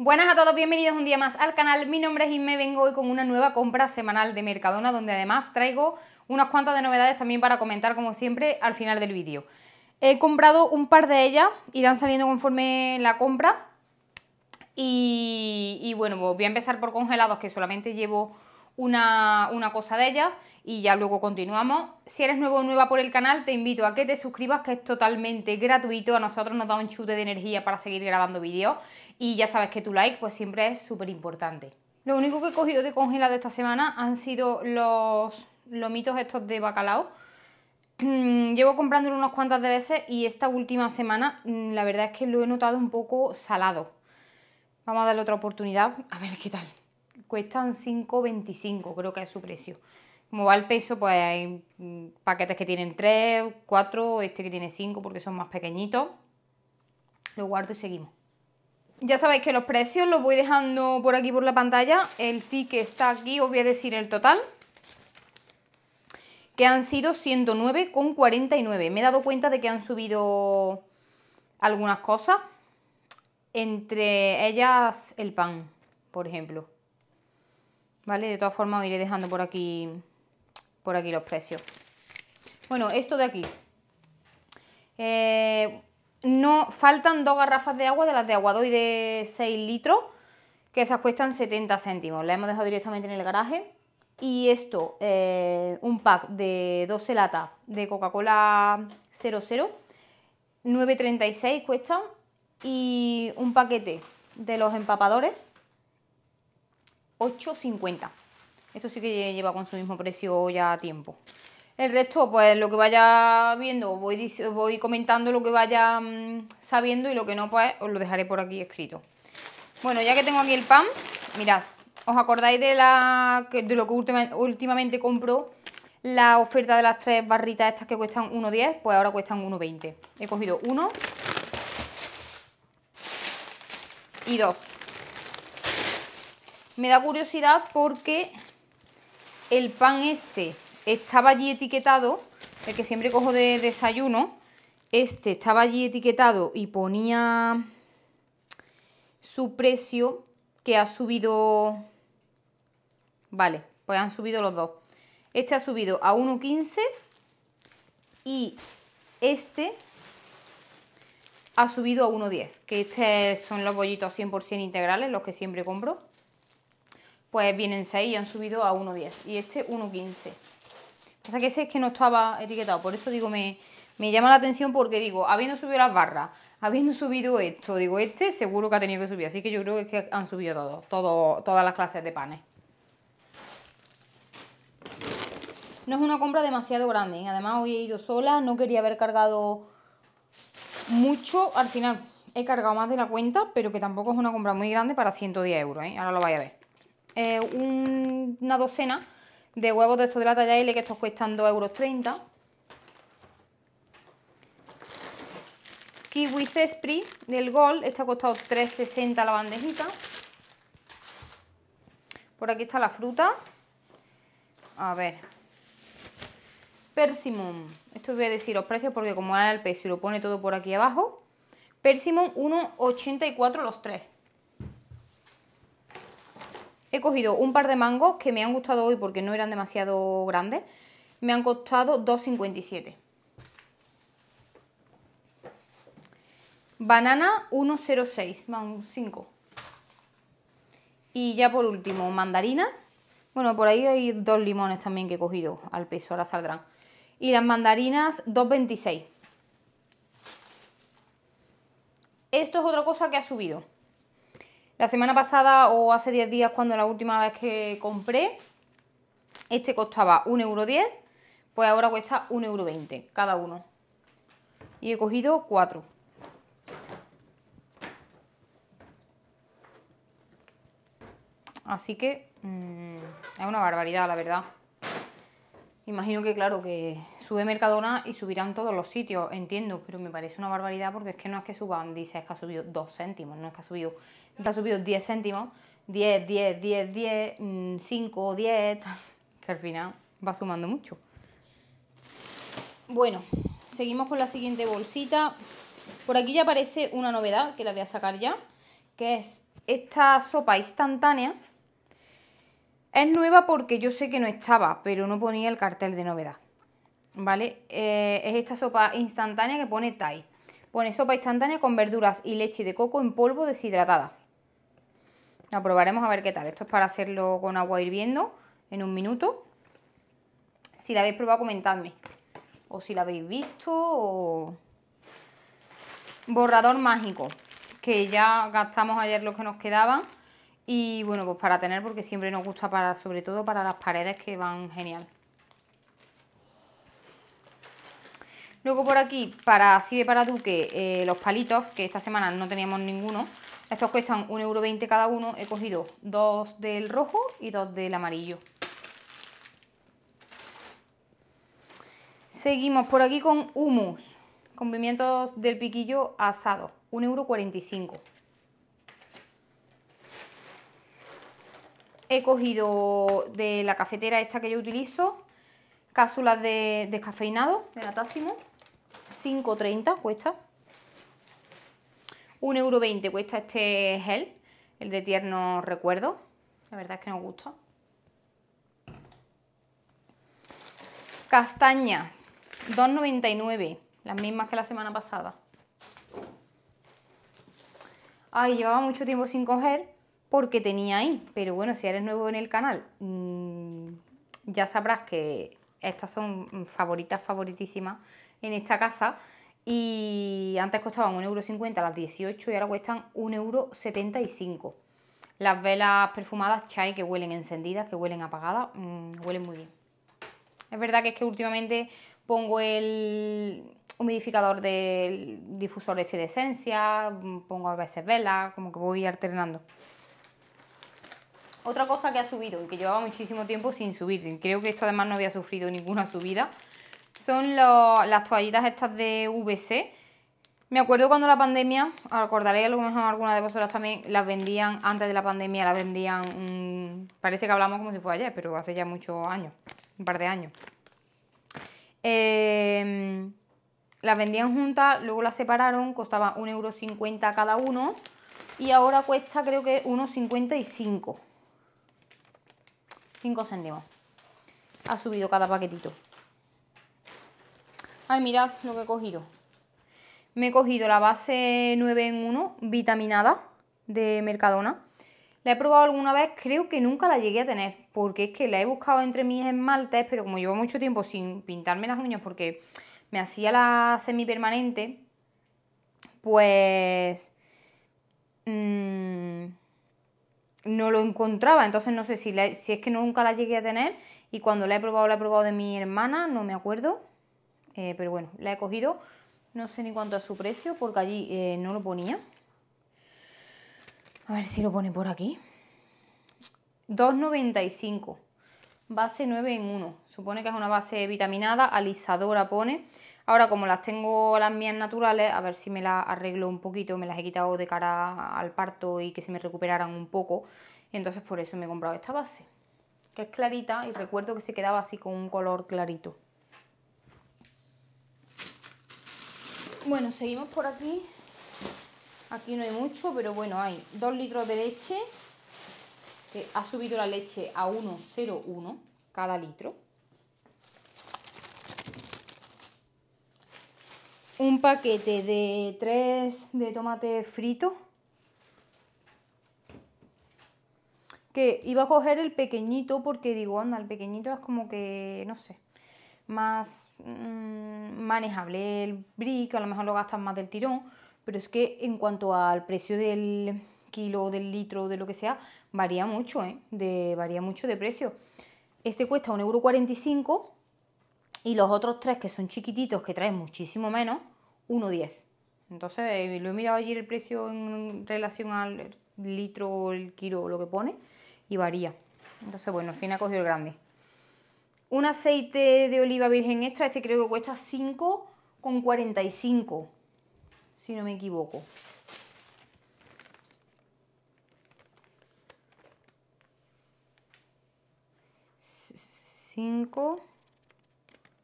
Buenas a todos, bienvenidos un día más al canal. Mi nombre es Inme, vengo hoy con una nueva compra semanal de Mercadona donde además traigo unas cuantas de novedades también para comentar como siempre al final del vídeo. He comprado un par de ellas, irán saliendo conforme la compra y, bueno, pues voy a empezar por congelados que solamente llevo una, cosa de ellas y ya luego continuamos. Si eres nuevo o nueva por el canal, te invito a que te suscribas, que es totalmente gratuito. A nosotros nos da un chute de energía para seguir grabando vídeos y ya sabes que tu like pues siempre es súper importante. Lo único que he cogido de congelado esta semana han sido los lomitos estos de bacalao. Mm, llevo comprándolo unas cuantas de veces y esta última semana mm, la verdad es que lo he notado un poco salado. Vamos a darle otra oportunidad a ver qué tal cuestan 5,25 creo que es su precio. Como va el peso, pues hay mm, paquetes que tienen 3, 4, este que tiene 5 porque son más pequeñitos. Lo guardo y seguimos. Ya sabéis que los precios los voy dejando por aquí por la pantalla. El ticket está aquí, os voy a decir el total. Que han sido 109,49. Me he dado cuenta de que han subido algunas cosas. Entre ellas el pan, por ejemplo. ¿vale? De todas formas os iré dejando por aquí, por aquí los precios. Bueno, esto de aquí. Eh, no, faltan dos garrafas de agua de las de Aguadoy de 6 litros, que esas cuestan 70 céntimos. Las hemos dejado directamente en el garaje. Y esto, eh, un pack de 12 latas de Coca-Cola 00, 9.36 cuesta. Y un paquete de los empapadores, 8.50. Esto sí que lleva con su mismo precio ya a tiempo. El resto, pues lo que vaya viendo, voy, voy comentando lo que vaya mm, sabiendo y lo que no, pues os lo dejaré por aquí escrito. Bueno, ya que tengo aquí el pan, mirad, ¿os acordáis de, la, de lo que últimamente compró la oferta de las tres barritas estas que cuestan 1,10? Pues ahora cuestan 1,20. He cogido uno y dos. Me da curiosidad porque el pan este estaba allí etiquetado, el que siempre cojo de desayuno, este estaba allí etiquetado y ponía su precio que ha subido... Vale, pues han subido los dos. Este ha subido a 1,15 y este ha subido a 1,10, que estos son los bollitos 100% integrales, los que siempre compro pues vienen 6 y han subido a 1,10 y este 1,15. Pasa que ese es que no estaba etiquetado, por eso digo, me, me llama la atención porque digo, habiendo subido las barras, habiendo subido esto, digo, este seguro que ha tenido que subir, así que yo creo que, han subido todo, todo, todas las clases de panes. No es una compra demasiado grande, ¿eh? además hoy he ido sola, no quería haber cargado mucho, al final he cargado más de la cuenta, pero que tampoco es una compra muy grande para 110 euros, ¿eh? ahora lo vais a ver una docena de huevos de estos de la talla L, que estos cuestan 2,30 euros. Kiwi Cespri del Gol, este ha costado 3,60 la bandejita. Por aquí está la fruta. A ver. Persimum. Esto voy a decir los precios porque como era el peso lo pone todo por aquí abajo. Persimum 1,84 los tres. He cogido un par de mangos que me han gustado hoy porque no eran demasiado grandes. Me han costado 2,57. Banana 1,06, un 5. Y ya por último, mandarina. Bueno, por ahí hay dos limones también que he cogido al peso, ahora saldrán. Y las mandarinas 2,26. Esto es otra cosa que ha subido. La semana pasada o hace 10 días cuando la última vez que compré, este costaba 1,10€, pues ahora cuesta 1,20€ cada uno. Y he cogido 4. Así que mm, es una barbaridad, la verdad. Imagino que claro, que sube Mercadona y subirán todos los sitios, entiendo, pero me parece una barbaridad porque es que no es que suban, dice, es que ha subido 2 céntimos, no es que ha subido, ha subido 10 céntimos, 10, 10, 10, 10, 5, 10, que al final va sumando mucho. Bueno, seguimos con la siguiente bolsita. Por aquí ya aparece una novedad que la voy a sacar ya, que es esta sopa instantánea es nueva porque yo sé que no estaba, pero no ponía el cartel de novedad. ¿Vale? Eh, es esta sopa instantánea que pone Thai. Pone sopa instantánea con verduras y leche de coco en polvo deshidratada. La probaremos a ver qué tal. Esto es para hacerlo con agua hirviendo en un minuto. Si la habéis probado, comentadme. O si la habéis visto Borrador mágico, que ya gastamos ayer lo que nos quedaba. Y bueno, pues para tener, porque siempre nos gusta para, sobre todo para las paredes que van genial. Luego por aquí, para de para Duque, eh, los palitos, que esta semana no teníamos ninguno. Estos cuestan 1,20€ cada uno. He cogido dos del rojo y dos del amarillo. Seguimos por aquí con humus, con pimientos del piquillo asado, 1,45€. He cogido de la cafetera esta que yo utilizo, cápsulas de descafeinado de Tassimo 5.30 cuesta. 1,20€ cuesta este gel, el de tierno recuerdo. La verdad es que nos gusta. Castañas, 2,99, las mismas que la semana pasada. Ay, llevaba mucho tiempo sin coger porque tenía ahí. Pero bueno, si eres nuevo en el canal, mm, ya sabrás que estas son favoritas, favoritísimas en esta casa. Y antes costaban 1,50€ las 18 y ahora cuestan 1,75€. Las velas perfumadas chai que huelen encendidas, que huelen apagadas, mm, huelen muy bien. Es verdad que es que últimamente pongo el humidificador del difusor este de esencia, mm, pongo a veces velas, como que voy alternando. Otra cosa que ha subido y que llevaba muchísimo tiempo sin subir, creo que esto además no había sufrido ninguna subida, son las toallitas estas de VC. Me acuerdo cuando la pandemia, acordaré a lo mejor alguna de vosotras también, las vendían antes de la pandemia, las vendían, mm, parece que hablamos como si fuera ayer, pero hace ya muchos años, un par de años. Em, las vendían juntas, luego las separaron, costaba 1,50€ cada uno y ahora cuesta creo que 1,55€. 5 céntimos. Ha subido cada paquetito. Ay, mirad lo que he cogido. Me he cogido la base 9 en 1, vitaminada, de Mercadona. La he probado alguna vez, creo que nunca la llegué a tener, porque es que la he buscado entre mis esmaltes, pero como llevo mucho tiempo sin pintarme las uñas porque me hacía la semipermanente, pues... Mmm, no lo encontraba, entonces no sé si, si es que nunca la llegué a tener y cuando la he probado, la he probado de mi hermana, no me acuerdo, eh, pero bueno, la he cogido, no sé ni cuánto es su precio porque allí eh, no lo ponía. A ver si lo pone por aquí. 2,95. Base 9 en 1. Supone que es una base vitaminada, alisadora pone. Ahora como las tengo las mías naturales, a ver si me las arreglo un poquito, me las he quitado de cara al parto y que se me recuperaran un poco. Y entonces por eso me he comprado esta base, que es clarita y recuerdo que se quedaba así con un color clarito. Bueno, seguimos por aquí. Aquí no hay mucho, pero bueno, hay 2 litros de leche, que ha subido la leche a 1,01 cada litro un paquete de 3 de tomate frito. Que iba a coger el pequeñito porque digo, anda, el pequeñito es como que, no sé, más mm, manejable el brick, a lo mejor lo gastan más del tirón, pero es que en cuanto al precio del kilo, del litro, de lo que sea, varía mucho, ¿eh? de, varía mucho de precio. Este cuesta 1,45€ y los otros tres que son chiquititos, que traen muchísimo menos, 1,10. Entonces, eh, lo he mirado allí el precio en relación al litro o el kilo o lo que pone y varía. Entonces, bueno, al fin ha cogido el grande. Un aceite de oliva virgen extra, este creo que cuesta 5,45, si no me equivoco.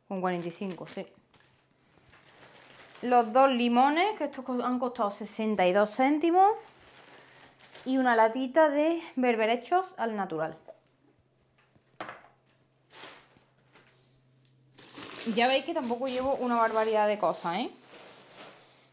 con 45, sí los dos limones, que estos han costado 62 céntimos, y una latita de berberechos al natural. Ya veis que tampoco llevo una barbaridad de cosas, ¿eh?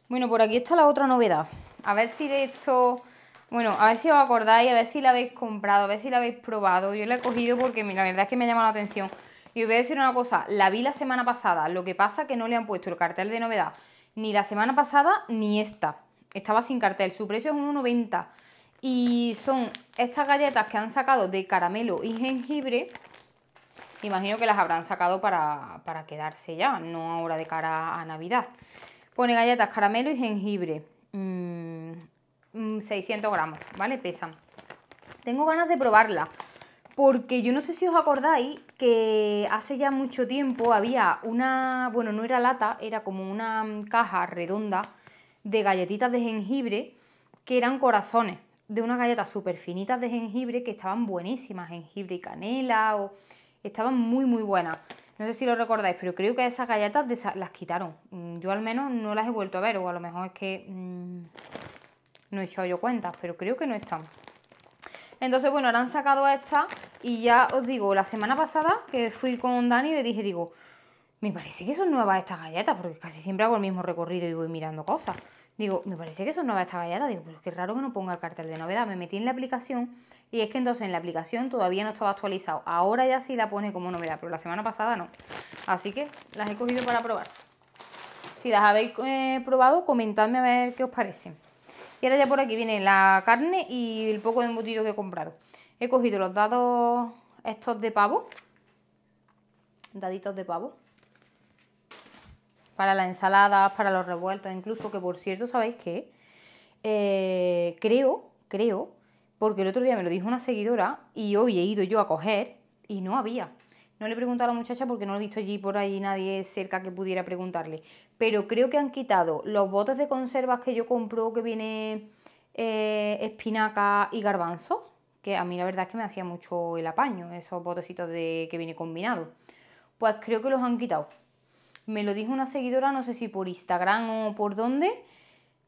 Bueno, por aquí está la otra novedad. A ver si de esto... Bueno, a ver si os acordáis, a ver si la habéis comprado, a ver si la habéis probado. Yo la he cogido porque la verdad es que me llama la atención. Y os voy a decir una cosa, la vi la semana pasada, lo que pasa es que no le han puesto el cartel de novedad ni la semana pasada ni esta. Estaba sin cartel, su precio es 1,90. Y son estas galletas que han sacado de caramelo y jengibre. Imagino que las habrán sacado para, quedarse ya, no ahora de cara a Navidad. Pone galletas caramelo y jengibre. 600 mm, mm, gramos, ¿vale? Pesan. Tengo ganas de probarla. Porque yo no sé si os acordáis que hace ya mucho tiempo había una, bueno, no era lata, era como una mm, caja redonda de galletitas de jengibre que eran corazones, de unas galletas súper finitas de jengibre que estaban buenísimas, jengibre y canela, o estaban muy muy buenas. No sé si lo recordáis, pero creo que esas galletas las quitaron. Mm, yo al menos no las he vuelto a ver, o a lo mejor es que mm, no he hecho yo cuentas, pero creo que no están. Entonces, bueno, ahora han sacado esta y ya os digo, la semana pasada que fui con Dani le dije, digo, me parece que son nuevas estas galletas, porque casi siempre hago el mismo recorrido y voy mirando cosas. Digo, me parece que son nuevas estas galletas. Digo, pero es que raro que no ponga el cartel de novedad. Me metí en la aplicación y es que entonces en la aplicación todavía no estaba actualizado. Ahora ya sí la pone como novedad, pero la semana pasada no. Así que las he cogido para probar. Si las habéis eh, probado, comentadme a ver qué os parecen. Y ahora ya por aquí viene la carne y el poco de embutido que he comprado. He cogido los dados estos de pavo, daditos de pavo, para las ensaladas, para los revueltos, incluso que por cierto, ¿sabéis qué? Eh, creo, creo, porque el otro día me lo dijo una seguidora y hoy he ido yo a coger y no había. No le he preguntado a la muchacha porque no he visto allí por ahí nadie cerca que pudiera preguntarle pero creo que han quitado los botes de conservas que yo compro que viene eh, espinaca y garbanzos, que a mí la verdad es que me hacía mucho el apaño, esos botesitos de que viene combinado. Pues creo que los han quitado. Me lo dijo una seguidora, no sé si por Instagram o por dónde.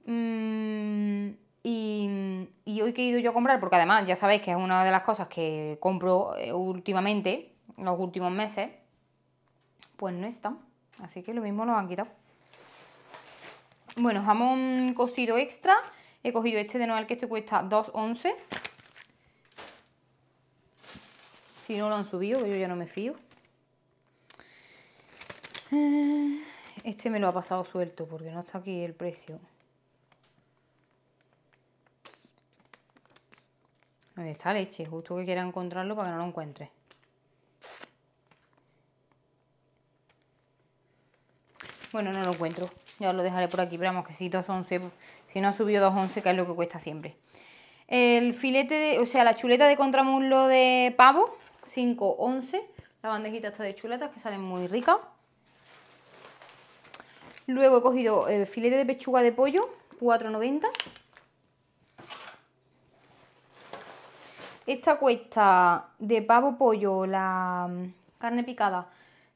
Mm, y, y, hoy que he ido yo a comprar, porque además ya sabéis que es una de las cosas que compro eh, últimamente, los últimos meses, pues no están. Así que lo mismo los han quitado. Bueno, jamón cocido extra. He cogido este de Noel que este cuesta 2,11. Si no lo han subido, que yo ya no me fío. Eh, este me lo ha pasado suelto porque no está aquí el precio. Ahí está leche, justo que quiera encontrarlo para que no lo encuentre. Bueno, no lo encuentro. Ya lo dejaré por aquí, pero vamos que si 2.11. Si no ha subido 2.11, que es lo que cuesta siempre. El filete, de, o sea, la chuleta de contramuslo de pavo, 5.11. La bandejita está de chuletas, que salen muy ricas. Luego he cogido el eh, filete de pechuga de pollo, 4.90. Esta cuesta de pavo pollo, la mm, carne picada,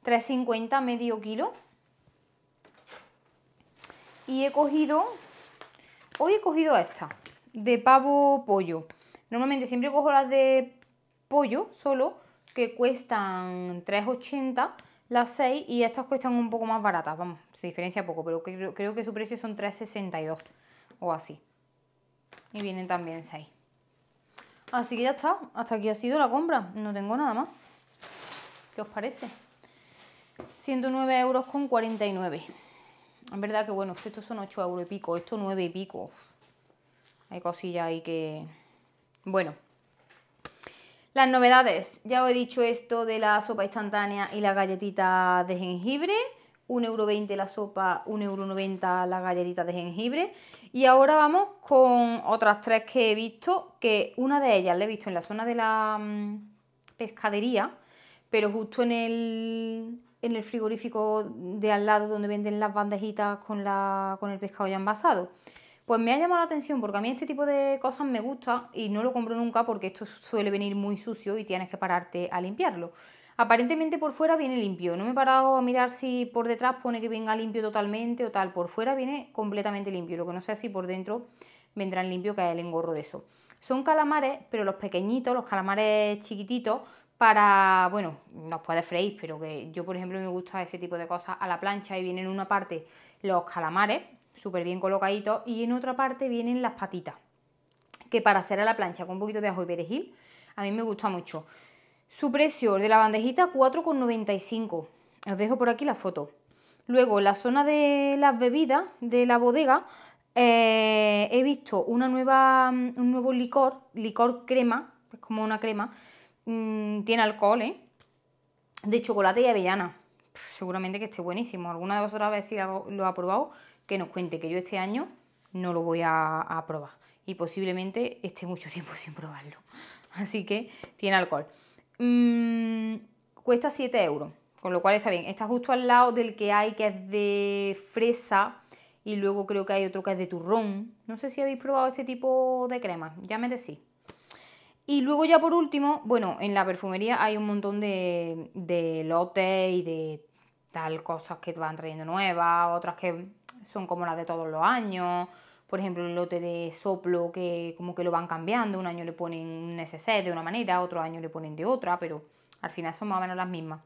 3.50 medio kilo. Y he cogido, hoy he cogido esta, de pavo pollo. Normalmente siempre cojo las de pollo solo, que cuestan 3,80 las 6 y estas cuestan un poco más baratas, vamos, se diferencia poco, pero creo, que su precio son 3,62 o así. Y vienen también 6. Así que ya está, hasta aquí ha sido la compra, no tengo nada más. ¿Qué os parece? 109 euros con 49. En verdad que bueno, estos son 8 euros y pico, esto 9 y pico. Hay cosillas ahí que... Bueno. Las novedades. Ya os he dicho esto de la sopa instantánea y la galletita de jengibre. 1,20€ la sopa, 1,90€ la galletita de jengibre. Y ahora vamos con otras tres que he visto, que una de ellas la he visto en la zona de la mm, pescadería, pero justo en el en el frigorífico de al lado donde venden las bandejitas con, la, con el pescado ya envasado. Pues me ha llamado la atención porque a mí este tipo de cosas me gusta y no lo compro nunca porque esto suele venir muy sucio y tienes que pararte a limpiarlo. Aparentemente por fuera viene limpio, no me he parado a mirar si por detrás pone que venga limpio totalmente o tal, por fuera viene completamente limpio, lo que no sé si por dentro vendrán limpio que es el engorro de eso. Son calamares, pero los pequeñitos, los calamares chiquititos, para, bueno, nos puede freír, pero que yo, por ejemplo, me gusta ese tipo de cosas a la plancha y vienen en una parte los calamares, súper bien colocaditos, y en otra parte vienen las patitas, que para hacer a la plancha con un poquito de ajo y perejil, a mí me gusta mucho. Su precio de la bandejita 4,95. Os dejo por aquí la foto. Luego, en la zona de las bebidas de la bodega, eh, he visto una nueva, un nuevo licor, licor crema, es como una crema, Mm, tiene alcohol, ¿eh? De chocolate y avellana. Seguramente que esté buenísimo. ¿Alguna de vosotras si lo ha probado? Que nos cuente que yo este año no lo voy a, probar. Y posiblemente esté mucho tiempo sin probarlo. Así que tiene alcohol. Mm, cuesta 7 euros, con lo cual está bien. Está justo al lado del que hay, que es de fresa. Y luego creo que hay otro que es de turrón. No sé si habéis probado este tipo de crema. Ya me decís. Y luego ya por último, bueno, en la perfumería hay un montón de, de lotes y de tal cosas que van trayendo nuevas, otras que son como las de todos los años. Por ejemplo, el lote de soplo que como que lo van cambiando, un año le ponen un SC de una manera, otro año le ponen de otra, pero al final son más o menos las mismas.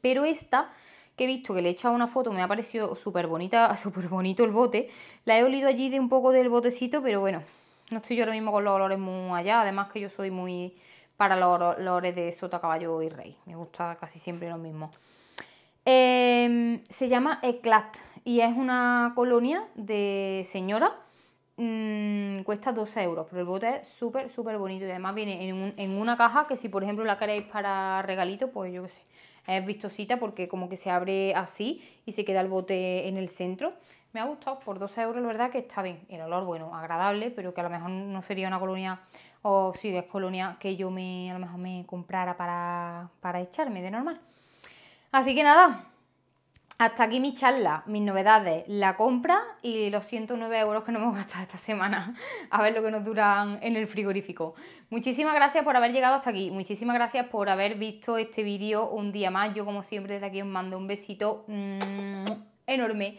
Pero esta, que he visto que le he echado una foto, me ha parecido súper bonita, súper bonito el bote. La he olido allí de un poco del botecito, pero bueno, no estoy yo lo mismo con los olores muy allá, además que yo soy muy para los olores de sota, caballo y rey. Me gusta casi siempre lo mismo. Em, se llama Eclat y es una colonia de señora. Mm, cuesta 12 euros, pero el bote es súper, súper bonito y además viene en, en, una caja que si por ejemplo la queréis para regalito, pues yo qué sé, es vistosita porque como que se abre así y se queda el bote en el centro. Me ha gustado por 12 euros, la verdad que está bien. El olor, bueno, agradable, pero que a lo mejor no sería una colonia, o si es colonia que yo a lo mejor me comprara para, para echarme de normal. Así que nada, hasta aquí mi charla, mis novedades, la compra y los 109 euros que no hemos gastado esta semana. A ver lo que nos duran en el frigorífico. Muchísimas gracias por haber llegado hasta aquí. Muchísimas gracias por haber visto este vídeo un día más. Yo como siempre desde aquí os mando un besito mm, enorme